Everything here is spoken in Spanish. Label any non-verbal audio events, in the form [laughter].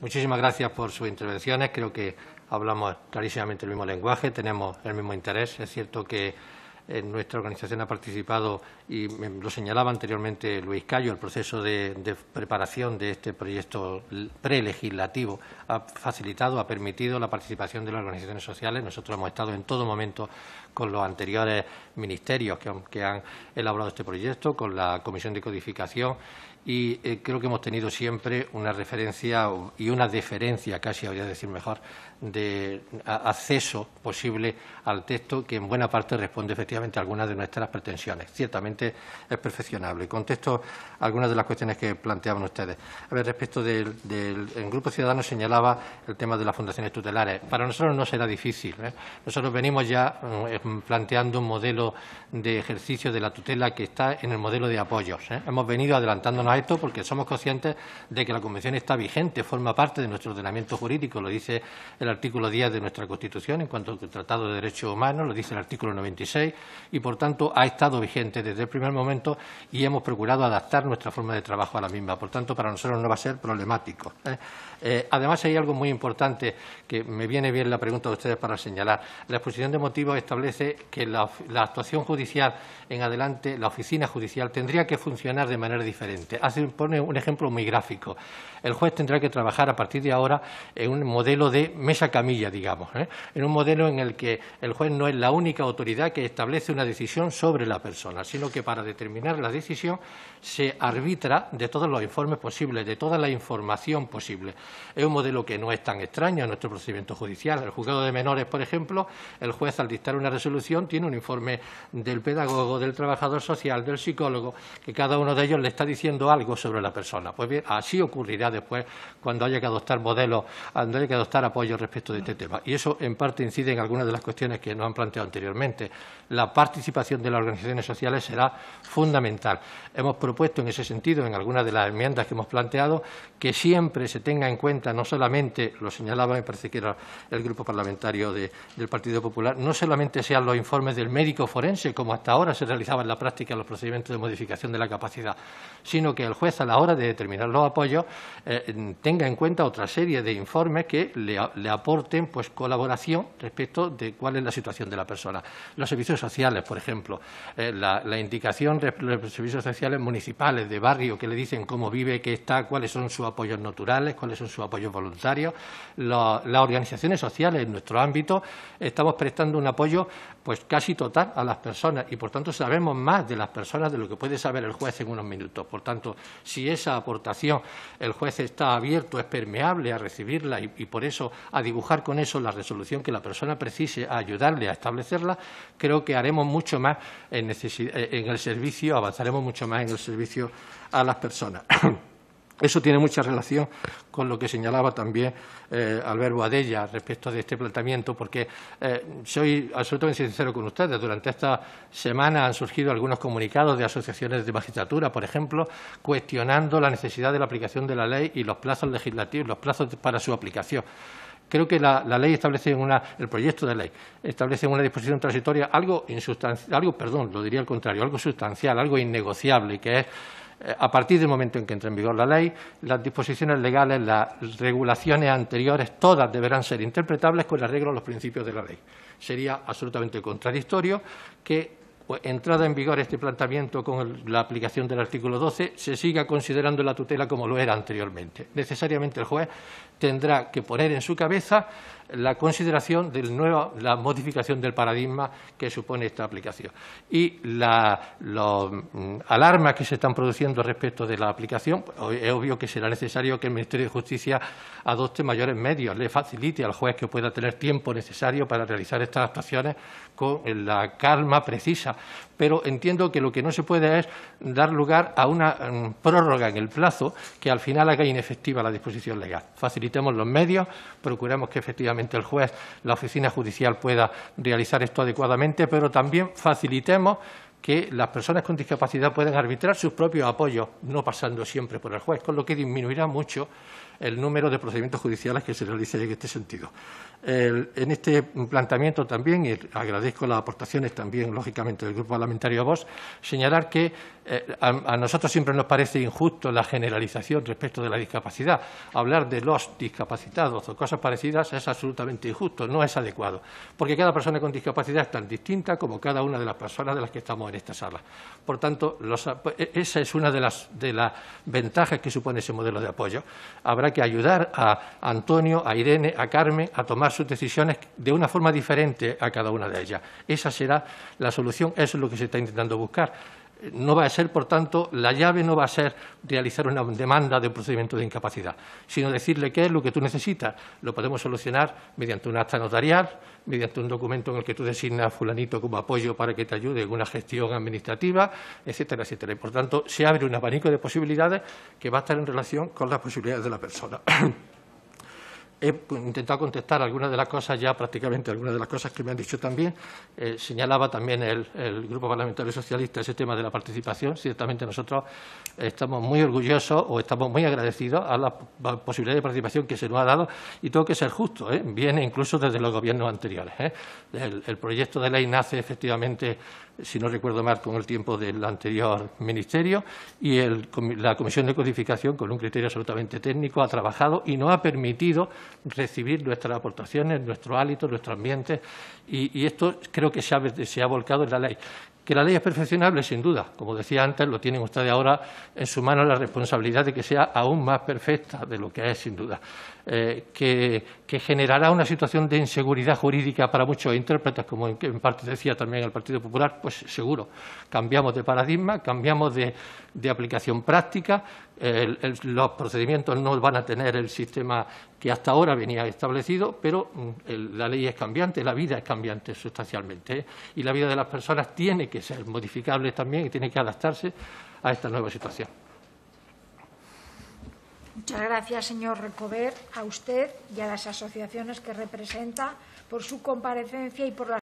Muchísimas gracias por sus intervenciones. Creo que hablamos clarísimamente el mismo lenguaje, tenemos el mismo interés. Es cierto que nuestra organización ha participado, y lo señalaba anteriormente Luis Callo, el proceso de, preparación de este proyecto prelegislativo ha facilitado, ha permitido la participación de las organizaciones sociales. Nosotros hemos estado en todo momento con los anteriores ministerios que han, elaborado este proyecto, con la Comisión de Codificación y eh, creo que hemos tenido siempre una referencia y una deferencia, casi habría a decir mejor, de acceso posible al texto que en buena parte responde efectivamente algunas de nuestras pretensiones. Ciertamente es perfeccionable. Y Contesto algunas de las cuestiones que planteaban ustedes. A ver, respecto del, Grupo Ciudadano señalaba el tema de las fundaciones tutelares. Para nosotros no será difícil. ¿eh? Nosotros venimos ya eh, planteando un modelo de ejercicio de la tutela que está en el modelo de apoyos. ¿eh? Hemos venido adelantándonos a esto porque somos conscientes de que la Convención está vigente, forma parte de nuestro ordenamiento jurídico, lo dice el artículo 10 de nuestra Constitución en cuanto al Tratado de Derechos Humanos, lo dice el artículo 96, y, por tanto, ha estado vigente desde el primer momento y hemos procurado adaptar nuestra forma de trabajo a la misma. Por tanto, para nosotros no va a ser problemático. ¿eh? Eh, además, hay algo muy importante que me viene bien la pregunta de ustedes para señalar. La exposición de motivos establece que la, actuación judicial en adelante, la oficina judicial, tendría que funcionar de manera diferente. pone un ejemplo muy gráfico. El juez tendrá que trabajar a partir de ahora en un modelo de mesa-camilla, digamos, ¿eh? en un modelo en el que el juez no es la única autoridad que establece es una decisión sobre la persona, sino que para determinar la decisión se arbitra de todos los informes posibles, de toda la información posible. Es un modelo que no es tan extraño en nuestro procedimiento judicial. El juzgado de menores, por ejemplo, el juez al dictar una resolución tiene un informe del pedagogo, del trabajador social, del psicólogo, que cada uno de ellos le está diciendo algo sobre la persona. Pues bien, así ocurrirá después cuando haya que adoptar modelos, cuando haya que adoptar apoyo respecto de este tema. Y eso, en parte, incide en algunas de las cuestiones que nos han planteado anteriormente la participación de las organizaciones sociales será fundamental. Hemos propuesto en ese sentido, en algunas de las enmiendas que hemos planteado, que siempre se tenga en cuenta no solamente, lo señalaba, me parece que era el grupo parlamentario del Partido Popular, no solamente sean los informes del médico forense, como hasta ahora se realizaba en la práctica los procedimientos de modificación de la capacidad, sino que el juez, a la hora de determinar los apoyos, eh, tenga en cuenta otra serie de informes que le, aporten pues, colaboración respecto de cuál es la situación de la persona. Los servicios sociales, por ejemplo, eh, la, indicación de los servicios sociales municipales, de barrio, que le dicen cómo vive, qué está, cuáles son sus apoyos naturales, cuáles son sus apoyos voluntarios. las organizaciones sociales en nuestro ámbito estamos prestando un apoyo pues casi total a las personas y, por tanto, sabemos más de las personas de lo que puede saber el juez en unos minutos. Por tanto, si esa aportación el juez está abierto, es permeable a recibirla y, y por eso a dibujar con eso la resolución que la persona precise, a ayudarle a establecerla, creo que haremos mucho más en, el servicio, avanzaremos mucho más en el servicio a las personas. [clears throat] Eso tiene mucha relación con lo que señalaba también eh, Alberto Adella respecto de este planteamiento, porque eh, soy absolutamente sincero con ustedes. Durante esta semana han surgido algunos comunicados de asociaciones de magistratura, por ejemplo, cuestionando la necesidad de la aplicación de la ley y los plazos legislativos, los plazos para su aplicación. Creo que la, ley establece una, el proyecto de ley establece una disposición transitoria, algo insustancial, algo, perdón, lo diría al contrario, algo sustancial, algo innegociable, que es eh, a partir del momento en que entra en vigor la ley, las disposiciones legales, las regulaciones anteriores, todas deberán ser interpretables con el arreglo a los principios de la ley. Sería absolutamente contradictorio que, pues, entrada en vigor este planteamiento con la aplicación del artículo 12, se siga considerando la tutela como lo era anteriormente. Necesariamente el juez tendrá que poner en su cabeza la consideración de la modificación del paradigma que supone esta aplicación. Y las mm, alarmas que se están produciendo respecto de la aplicación, pues, es obvio que será necesario que el Ministerio de Justicia adopte mayores medios, le facilite al juez que pueda tener tiempo necesario para realizar estas actuaciones con la calma precisa. Pero entiendo que lo que no se puede es dar lugar a una mm, prórroga en el plazo que al final haga inefectiva la disposición legal facilitemos los medios, procuremos que efectivamente el juez, la oficina judicial pueda realizar esto adecuadamente, pero también facilitemos que las personas con discapacidad pueden arbitrar sus propios apoyos, no pasando siempre por el juez, con lo que disminuirá mucho el número de procedimientos judiciales que se realicen en este sentido. en este planteamiento también, y agradezco las aportaciones también, lógicamente, del Grupo Parlamentario vos, señalar que eh, a, nosotros siempre nos parece injusto la generalización respecto de la discapacidad. Hablar de los discapacitados o cosas parecidas es absolutamente injusto, no es adecuado, porque cada persona con discapacidad es tan distinta como cada una de las personas de las que estamos en esta sala. Por tanto, pues, e, esa es una de las, de las ventajas que supone ese modelo de apoyo. Habrá que ayudar a Antonio, a Irene, a Carmen a tomar sus decisiones de una forma diferente a cada una de ellas. Esa será la solución, eso es lo que se está intentando buscar no va a ser, por tanto, la llave no va a ser realizar una demanda de un procedimiento de incapacidad, sino decirle qué es lo que tú necesitas. Lo podemos solucionar mediante un acta notarial, mediante un documento en el que tú designas fulanito como apoyo para que te ayude en una gestión administrativa, etcétera, etcétera. Y, por tanto, se abre un abanico de posibilidades que va a estar en relación con las posibilidades de la persona. [coughs] he intentado contestar algunas de las cosas, ya prácticamente algunas de las cosas que me han dicho también. Eh, señalaba también el, Grupo Parlamentario Socialista ese tema de la participación. Ciertamente nosotros estamos muy orgullosos o estamos muy agradecidos a la posibilidad de participación que se nos ha dado y tengo que ser justo. ¿eh? Viene incluso desde los gobiernos anteriores. ¿eh? El, proyecto de ley nace efectivamente si no recuerdo mal, con el tiempo del anterior ministerio, y la Comisión de Codificación, con un criterio absolutamente técnico, ha trabajado y no ha permitido recibir nuestras aportaciones, nuestro hálito, nuestro ambiente, y, esto creo que se ha, volcado en la ley. Que la ley es perfeccionable, sin duda. Como decía antes, lo tienen ustedes ahora en su mano la responsabilidad de que sea aún más perfecta de lo que es, sin duda. Eh, que, generará una situación de inseguridad jurídica para muchos intérpretes, como en, en, parte decía también el Partido Popular, pues seguro. Cambiamos de paradigma, cambiamos de aplicación práctica, los procedimientos no van a tener el sistema que hasta ahora venía establecido, pero mm, la ley es cambiante, la vida es cambiante sustancialmente ¿eh? y la vida de las personas tiene que ser modificable también y tiene que adaptarse a esta nueva situación. Muchas gracias, señor Recover, a usted y a las asociaciones que representa por su comparecencia y por la